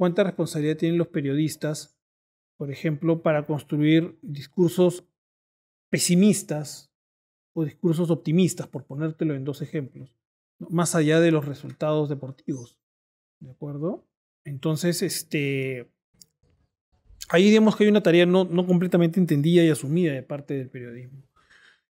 cuánta responsabilidad tienen los periodistas, por ejemplo, para construir discursos pesimistas o discursos optimistas, por ponértelo en dos ejemplos, más allá de los resultados deportivos. ¿De acuerdo? Entonces, este, ahí digamos que hay una tarea no, no completamente entendida y asumida de parte del periodismo.